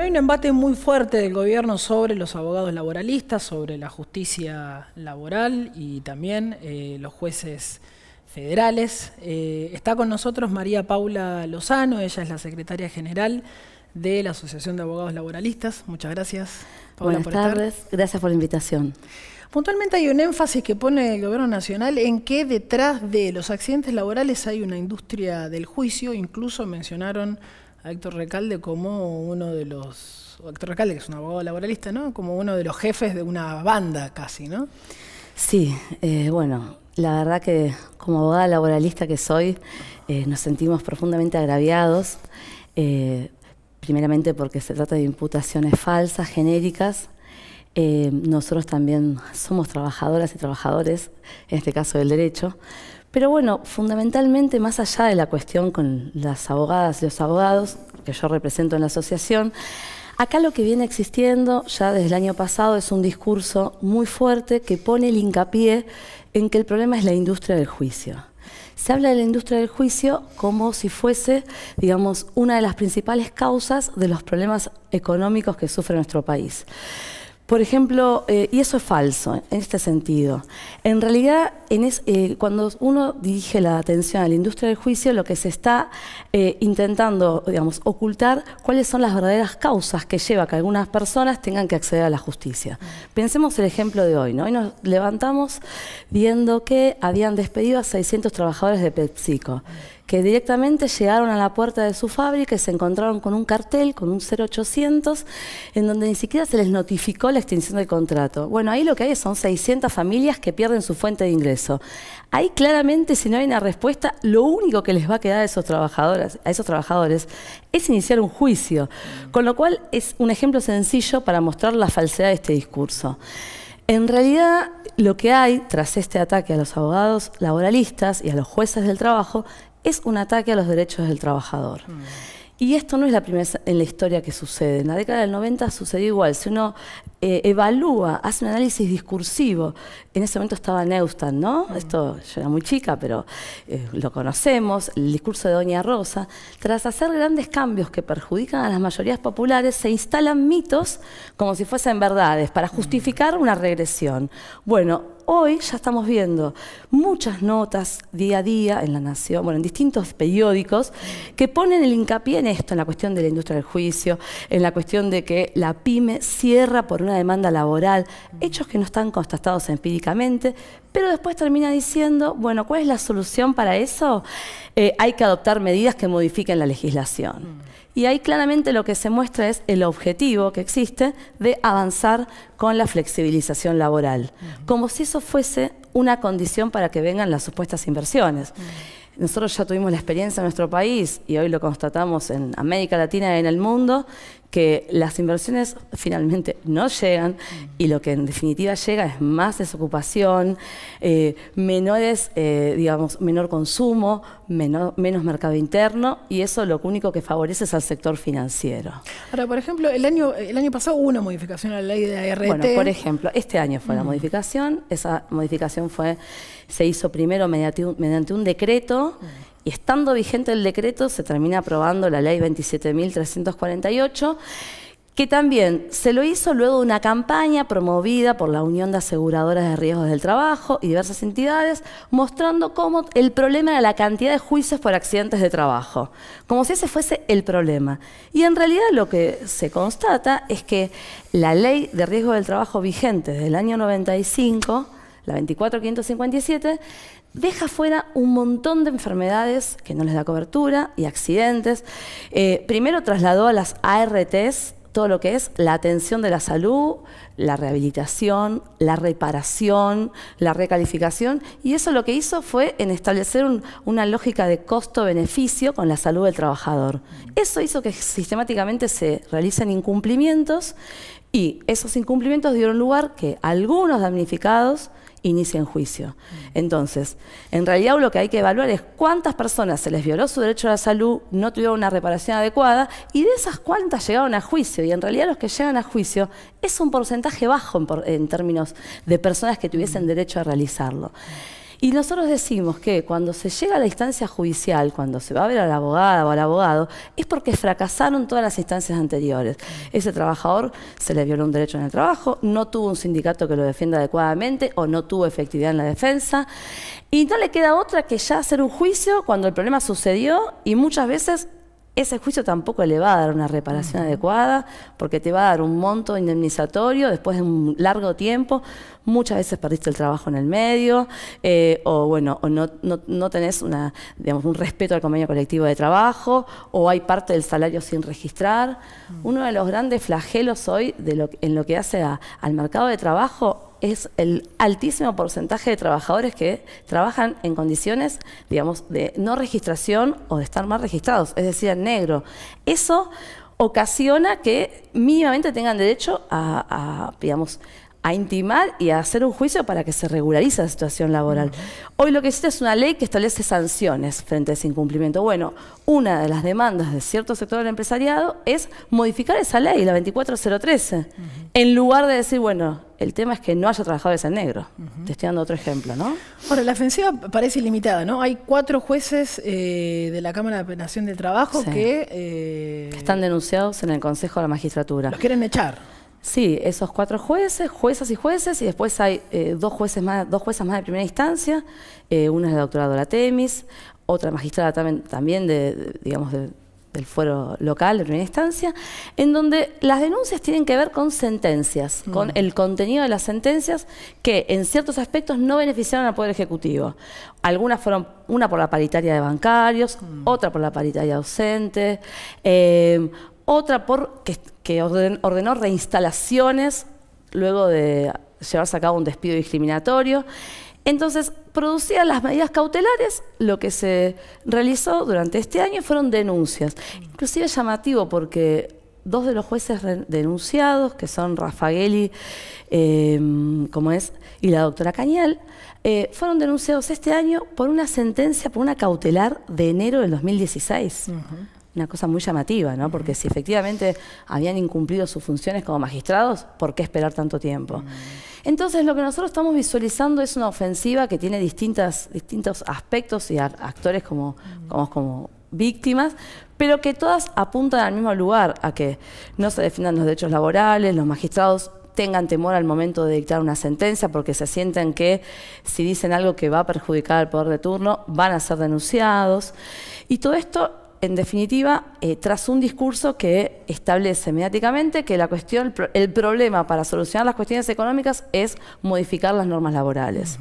Hay un embate muy fuerte del gobierno sobre los abogados laboralistas, sobre la justicia laboral y también eh, los jueces federales. Eh, está con nosotros María Paula Lozano, ella es la secretaria general de la Asociación de Abogados Laboralistas. Muchas gracias. Paula, Buenas tardes, gracias por la invitación. Puntualmente hay un énfasis que pone el Gobierno Nacional en que detrás de los accidentes laborales hay una industria del juicio, incluso mencionaron a Héctor Recalde como uno de los. Héctor Recalde, que es un abogado laboralista, ¿no? Como uno de los jefes de una banda casi, ¿no? Sí, eh, bueno, la verdad que como abogada laboralista que soy, eh, nos sentimos profundamente agraviados. Eh, primeramente porque se trata de imputaciones falsas, genéricas. nosotros también somos trabajadoras y trabajadores, en este caso del derecho. Pero bueno, fundamentalmente, más allá de la cuestión con las abogadas y los abogados que yo represento en la asociación, acá lo que viene existiendo ya desde el año pasado es un discurso muy fuerte que pone el hincapié en que el problema es la industria del juicio. Se habla de la industria del juicio como si fuese, digamos, una de las principales causas de los problemas económicos que sufre nuestro país. Por ejemplo, eh, y eso es falso en este sentido. En realidad, eh, cuando uno dirige la atención a la industria del juicio, lo que se está eh, intentando, digamos, ocultar cuáles son las verdaderas causas que lleva a que algunas personas tengan que acceder a la justicia. Pensemos el ejemplo de hoy. ¿no? Hoy nos levantamos viendo que habían despedido a 600 trabajadores de PepsiCo que directamente llegaron a la puerta de su fábrica y se encontraron con un cartel, con un 0800, en donde ni siquiera se les notificó la extinción del contrato. Bueno, ahí lo que hay son 600 familias que pierden su fuente de ingreso. Ahí claramente, si no hay una respuesta, lo único que les va a quedar a esos trabajadores, a esos trabajadores es iniciar un juicio. Con lo cual es un ejemplo sencillo para mostrar la falsedad de este discurso. En realidad, lo que hay tras este ataque a los abogados laboralistas y a los jueces del trabajo es un ataque a los derechos del trabajador. Mm. Y esto no es la primera en la historia que sucede. En la década del 90 sucedió igual. Si uno eh, evalúa, hace un análisis discursivo en ese momento estaba Neustadt, ¿no? Esto yo era muy chica, pero eh, lo conocemos, el discurso de Doña Rosa. Tras hacer grandes cambios que perjudican a las mayorías populares, se instalan mitos como si fuesen verdades para justificar una regresión. Bueno, hoy ya estamos viendo muchas notas día a día en La Nación, bueno, en distintos periódicos, que ponen el hincapié en esto, en la cuestión de la industria del juicio, en la cuestión de que la pyme cierra por una demanda laboral, hechos que no están constatados en empíricamente pero después termina diciendo, bueno, ¿cuál es la solución para eso? Eh, hay que adoptar medidas que modifiquen la legislación. Mm. Y ahí claramente lo que se muestra es el objetivo que existe de avanzar con la flexibilización laboral, mm. como si eso fuese una condición para que vengan las supuestas inversiones. Mm. Nosotros ya tuvimos la experiencia en nuestro país y hoy lo constatamos en América Latina y en el mundo, que las inversiones finalmente no llegan y lo que en definitiva llega es más desocupación, eh, menores, eh, digamos, menor consumo, menor, menos mercado interno y eso lo único que favorece es al sector financiero. Ahora, por ejemplo, el año, el año pasado hubo una modificación a la ley de ART. Bueno, por ejemplo, este año fue la modificación, esa modificación fue, se hizo primero mediante un, mediante un decreto y estando vigente el decreto se termina aprobando la ley 27.348 que también se lo hizo luego de una campaña promovida por la Unión de Aseguradoras de Riesgos del Trabajo y diversas entidades, mostrando cómo el problema era la cantidad de juicios por accidentes de trabajo, como si ese fuese el problema. Y en realidad lo que se constata es que la ley de riesgo del trabajo vigente desde el año 95 la 24557, deja fuera un montón de enfermedades que no les da cobertura y accidentes. Eh, primero trasladó a las ARTs todo lo que es la atención de la salud, la rehabilitación, la reparación, la recalificación, y eso lo que hizo fue en establecer una lógica de costo-beneficio con la salud del trabajador. Eso hizo que sistemáticamente se realicen incumplimientos y esos incumplimientos dieron lugar que algunos damnificados en juicio. Entonces, en realidad lo que hay que evaluar es cuántas personas se les violó su derecho a la salud, no tuvieron una reparación adecuada y de esas cuántas llegaron a juicio. Y en realidad los que llegan a juicio es un porcentaje bajo en, en términos de personas que tuviesen derecho a realizarlo. Y nosotros decimos que cuando se llega a la instancia judicial, cuando se va a ver a la abogada o al abogado, es porque fracasaron todas las instancias anteriores. Ese trabajador se le violó un derecho en el trabajo, no tuvo un sindicato que lo defienda adecuadamente o no tuvo efectividad en la defensa. Y no le queda otra que ya hacer un juicio cuando el problema sucedió y muchas veces ese juicio tampoco le va a dar una reparación adecuada, porque te va a dar un monto indemnizatorio después de un largo tiempo. Muchas veces perdiste el trabajo en el medio, eh, o bueno, o no, tenés una, un respeto al convenio colectivo de trabajo, o hay parte del salario sin registrar. Uno de los grandes flagelos hoy de lo, en lo que hace al mercado de trabajo es el altísimo porcentaje de trabajadores que trabajan en condiciones, digamos, de no registración o de estar mal registrados, es decir, en negro. Eso ocasiona que mínimamente tengan derecho a, a digamos, a intimar y a hacer un juicio para que se regularice la situación laboral. Hoy lo que existe es una ley que establece sanciones frente a ese incumplimiento. Bueno, una de las demandas de cierto sector del empresariado es modificar esa ley, la 24013, en lugar de decir, bueno, el tema es que no haya trabajadores en negro. Te estoy dando otro ejemplo, ¿no? Ahora, la ofensiva parece ilimitada, ¿no? Hay cuatro jueces eh, de la Cámara de Apelación del Trabajo eh, que... Están denunciados en el Consejo de la Magistratura. Los quieren echar. Sí, esos cuatro jueces, juezas y jueces, y después hay eh, dos, jueces más, dos juezas más de primera instancia, eh, una es la doctora Dora Temis, otra magistrada también de, digamos, del fuero local de primera instancia, en donde las denuncias tienen que ver con sentencias, mm. con el contenido de las sentencias que en ciertos aspectos no beneficiaron al Poder Ejecutivo. Algunas fueron, una por la paritaria de bancarios, mm. otra por la paritaria de eh, otra por que que ordenó reinstalaciones luego de llevarse a cabo un despido discriminatorio. Entonces, producían las medidas cautelares, lo que se realizó durante este año fueron denuncias. Inclusive es llamativo porque dos de los jueces denunciados, que son Rafaeli, em, como es, y la doctora Cañal, eh, fueron denunciados este año por una sentencia, por una cautelar de enero del 2016 una cosa muy llamativa, ¿no? Porque si efectivamente habían incumplido sus funciones como magistrados, ¿por qué esperar tanto tiempo? Mm. Entonces, lo que nosotros estamos visualizando es una ofensiva que tiene distintos aspectos y actores como, mm. como, como víctimas, pero que todas apuntan al mismo lugar, a que no se defiendan los derechos laborales, los magistrados tengan temor al momento de dictar una sentencia porque se sienten que si dicen algo que va a perjudicar al poder de turno van a ser denunciados. Y todo esto en definitiva, eh, tras un discurso que establece mediáticamente que la cuestión, el, problema para solucionar las cuestiones económicas es modificar las normas laborales.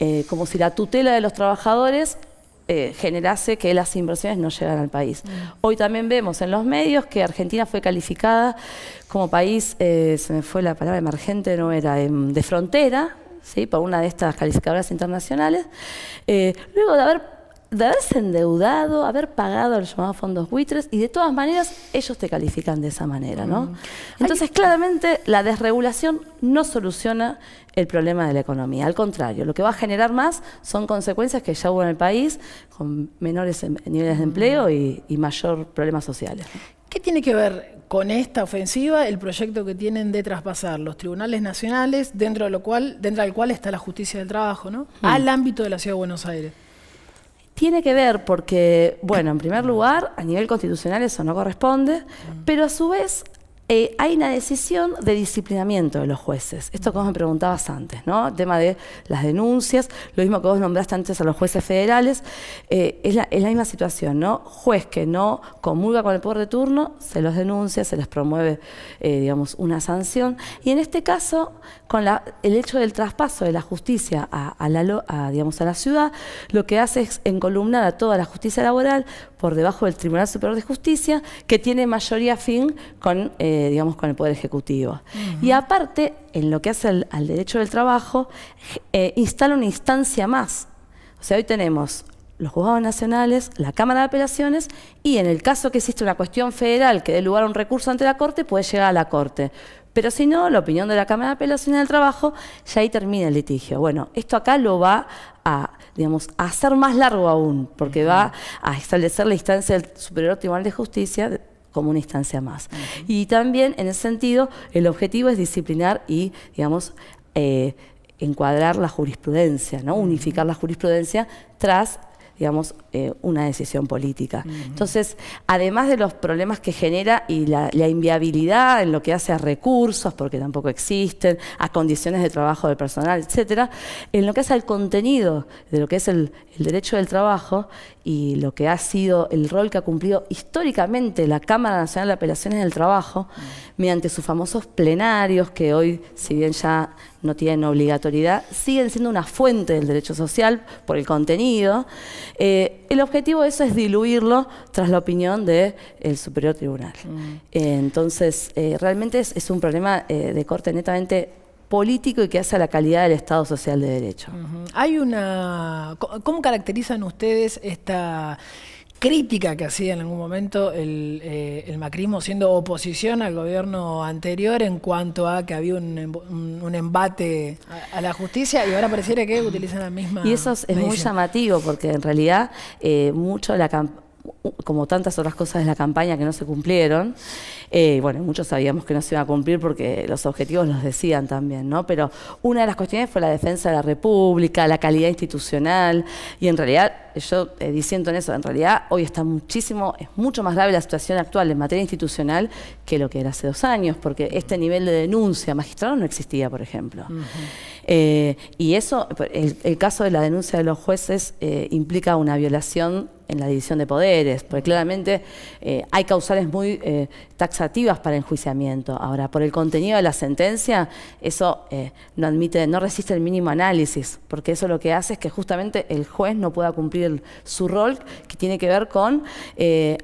Eh, como si la tutela de los trabajadores eh, generase que las inversiones no llegan al país. Mm. Hoy también vemos en los medios que Argentina fue calificada como país, se me fue la palabra emergente, no era, em, de frontera, ¿sí? por una de estas calificadoras internacionales, luego de haber de haberse endeudado, haber pagado los llamados fondos buitres y de todas maneras ellos te califican de esa manera, ¿no? Mm. Entonces, claramente la desregulación no soluciona el problema de la economía, al contrario, lo que va a generar más son consecuencias que ya hubo en el país con menores em, niveles de mm. empleo y, mayor problemas sociales. ¿Qué tiene que ver con esta ofensiva el proyecto que tienen de traspasar los tribunales nacionales, dentro, de lo cual, dentro del cual está la justicia del trabajo, ¿no? Mm. al ámbito de la Ciudad de Buenos Aires? Tiene que ver porque, bueno, en primer lugar, a nivel constitucional eso no corresponde, mm. pero a su vez eh, hay una decisión de disciplinamiento de los jueces. Esto como me preguntabas antes, ¿no? El tema de las denuncias, lo mismo que vos nombraste antes a los jueces federales, eh, es, la, misma situación, ¿no? Juez que no comulga con el poder de turno, se los denuncia, se les promueve, eh, digamos, una sanción. Y en este caso, con el hecho del traspaso de la justicia a, la, digamos, a la ciudad, lo que hace es encolumnar a toda la justicia laboral por debajo del Tribunal Superior de Justicia, que tiene mayoría fin con digamos, con el Poder Ejecutivo. Y aparte, en lo que hace al, derecho del trabajo, eh, instala una instancia más. O sea, hoy tenemos los juzgados nacionales, la Cámara de Apelaciones y en el caso que existe una cuestión federal que dé lugar a un recurso ante la Corte, puede llegar a la Corte. Pero si no, la opinión de la Cámara de Apelaciones del Trabajo, ya ahí termina el litigio. Bueno, esto acá lo va a, digamos, a hacer más largo aún, porque va a establecer la instancia del Superior Tribunal de Justicia como una instancia más. Y también, en ese sentido, el objetivo es disciplinar y, digamos, eh, encuadrar la jurisprudencia, ¿no? unificar la jurisprudencia tras digamos, eh, una decisión política. Entonces, además de los problemas que genera y la, inviabilidad en lo que hace a recursos, porque tampoco existen, a condiciones de trabajo del personal, etcétera, en lo que hace al contenido de lo que es el, derecho del trabajo y lo que ha sido el rol que ha cumplido históricamente la Cámara Nacional de Apelaciones del Trabajo, mediante sus famosos plenarios, que hoy, si bien ya no tienen obligatoriedad, siguen siendo una fuente del derecho social por el contenido. Eh, el objetivo de eso es diluirlo tras la opinión del Superior Tribunal. Mm. Eh, entonces, eh, realmente es, un problema eh, de corte netamente político y que hace a la calidad del Estado Social de Derecho. Hay una... ¿Cómo caracterizan ustedes esta crítica que hacía en algún momento eh, el, macrismo siendo oposición al gobierno anterior en cuanto a que había un, em, embate a, la justicia y ahora pareciera que utilizan la misma... Y eso es, muy llamativo porque en realidad eh, mucho la campaña como tantas otras cosas de la campaña que no se cumplieron. Eh, bueno, muchos sabíamos que no se iba a cumplir porque los objetivos los decían también, ¿no? Pero una de las cuestiones fue la defensa de la República, la calidad institucional, y en realidad, yo eh, diciendo en eso, en realidad hoy está muchísimo, es mucho más grave la situación actual en materia institucional que lo que era hace dos años, porque este nivel de denuncia magistral no existía, por ejemplo. Eh, y eso, el, caso de la denuncia de los jueces implica una violación en la división de poderes, porque claramente eh, hay causales muy eh, taxativas para enjuiciamiento. Ahora, por el contenido de la sentencia, eso eh, no admite, no resiste el mínimo análisis, porque eso lo que hace es que justamente el juez no pueda cumplir su rol que tiene que ver con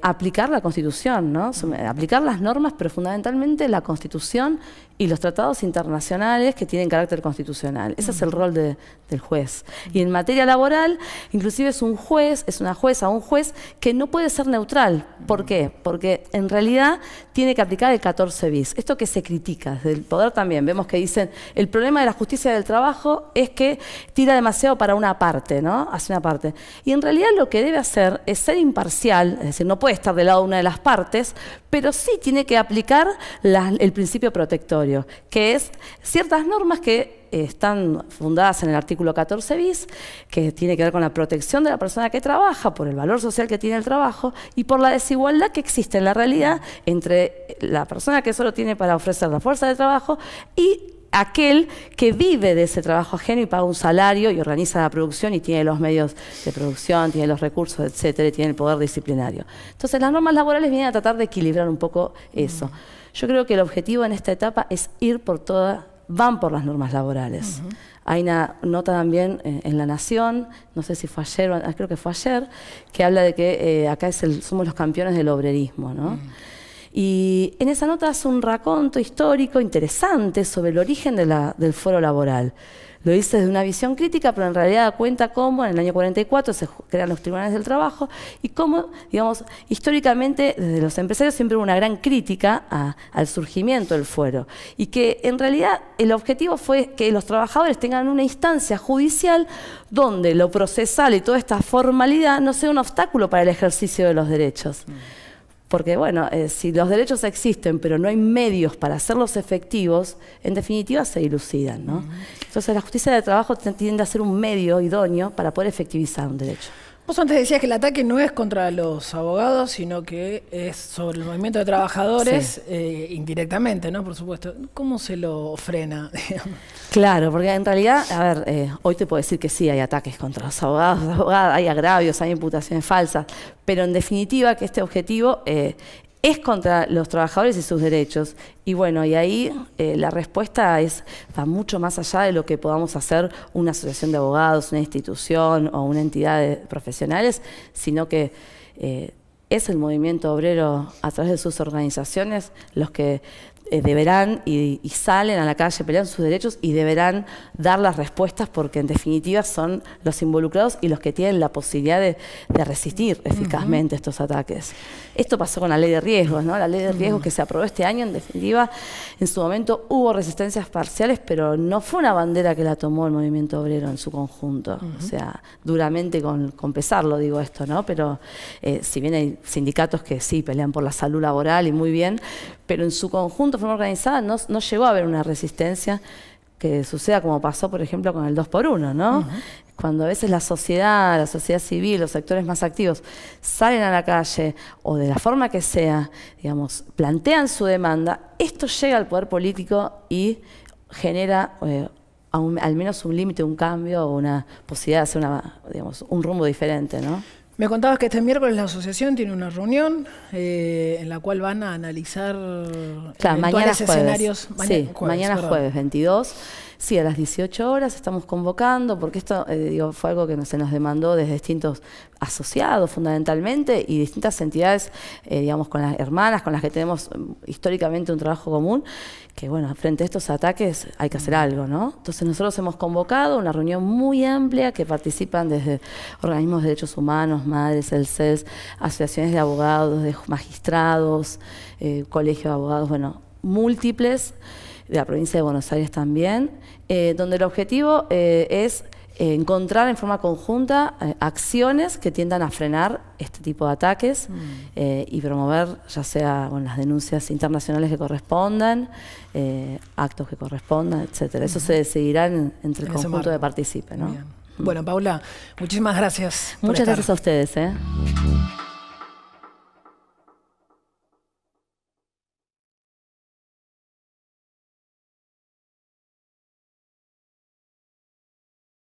aplicar la Constitución, ¿no? aplicar las normas, pero fundamentalmente la Constitución y los tratados internacionales que tienen carácter constitucional. Ese es el rol del juez. Y en materia laboral, inclusive es un juez, es una jueza, aún un juez que no puede ser neutral. ¿Por qué? Porque en realidad tiene que aplicar el 14 bis. Esto que se critica desde el poder también. Vemos que dicen, el problema de la justicia del trabajo es que tira demasiado para una parte, ¿no? Hacia una parte. Y en realidad lo que debe hacer es ser imparcial, es decir, no puede estar del lado de una de las partes, pero sí tiene que aplicar el principio protectorio, que es ciertas normas que están fundadas en el artículo 14 bis, que tiene que ver con la protección de la persona que trabaja, por el valor social que tiene el trabajo y por la desigualdad que existe en la realidad entre la persona que solo tiene para ofrecer la fuerza de trabajo y aquel que vive de ese trabajo ajeno y paga un salario y organiza la producción y tiene los medios de producción, tiene los recursos, etcétera, y tiene el poder disciplinario. Entonces, las normas laborales vienen a tratar de equilibrar un poco eso. Mm. Yo creo que el objetivo en esta etapa es ir por toda van por las normas laborales. Hay una nota también eh, en, La Nación, no sé si fue ayer, ah, creo que fue ayer, que habla de que eh, acá es el, somos los campeones del obrerismo, ¿no? Mm. Y en esa nota hace un raconto histórico interesante sobre el origen del foro laboral. Lo dice desde una visión crítica, pero en realidad cuenta cómo en el año 44 se crean los tribunales del trabajo y cómo, digamos, históricamente desde los empresarios siempre hubo una gran crítica al surgimiento del fuero. Y que en realidad el objetivo fue que los trabajadores tengan una instancia judicial donde lo procesal y toda esta formalidad no sea un obstáculo para el ejercicio de los derechos. Mm. Porque, bueno, eh, si los derechos existen, pero no hay medios para hacerlos efectivos, en definitiva se dilucidan, ¿no? Mm. Entonces, la justicia de trabajo tiende a ser un medio idóneo para poder efectivizar un derecho. Vos antes decías que el ataque no es contra los abogados, sino que es sobre el movimiento de trabajadores eh, indirectamente, ¿no? Por supuesto. ¿Cómo se lo frena? Claro, porque en realidad, a ver, eh, hoy te puedo decir que sí, hay ataques contra los abogados, hay agravios, hay imputaciones falsas, pero en definitiva que este objetivo eh, es contra los trabajadores y sus derechos. Y bueno, y ahí eh, la respuesta es, va mucho más allá de lo que podamos hacer una asociación de abogados, una institución o una entidad de profesionales, sino que es el movimiento obrero a través de sus organizaciones los que eh, deberán y, salen a la calle, pelean sus derechos y deberán dar las respuestas porque en definitiva son los involucrados y los que tienen la posibilidad de, resistir eficazmente estos ataques. Esto pasó con la ley de riesgos, ¿no? La ley de riesgos que se aprobó este año, en definitiva, en su momento hubo resistencias parciales, pero no fue una bandera que la tomó el movimiento obrero en su conjunto. O sea, duramente con, con, pesar lo digo esto, ¿no? Pero eh, si bien hay sindicatos que sí pelean por la salud laboral y muy bien, pero en su conjunto, de forma organizada, no, llegó a haber una resistencia que suceda como pasó, por ejemplo, con el 2 por ¿no? Cuando a veces la sociedad, la sociedad civil, los sectores más activos salen a la calle o de la forma que sea, digamos, plantean su demanda, esto llega al poder político y genera eh, al menos un límite, un cambio, o una posibilidad de hacer un rumbo diferente, ¿no? Me contabas que este miércoles la asociación tiene una reunión eh, en la cual van a analizar claro, escenarios. Mañana, sí, jueves, mañana jueves 22. Sí, a las 18 horas estamos convocando, porque esto eh, fue algo que se nos demandó desde distintos asociados fundamentalmente y distintas entidades, eh, digamos, con las hermanas, con las que tenemos eh, históricamente un trabajo común, que bueno, frente a estos ataques hay que hacer algo, ¿no? Entonces nosotros hemos convocado una reunión muy amplia que participan desde organismos de derechos humanos, madres, el CES, asociaciones de abogados, de magistrados, colegios de abogados, bueno, múltiples de la provincia de Buenos Aires también, eh, donde el objetivo eh, es eh, encontrar en forma conjunta acciones que tiendan a frenar este tipo de ataques mm. y promover ya sea con las denuncias internacionales que correspondan, actos que correspondan, etcétera. Eso se decidirá entre el conjunto de participe. Bueno, Paula, muchísimas gracias. Muchas gracias a ustedes. ¿eh?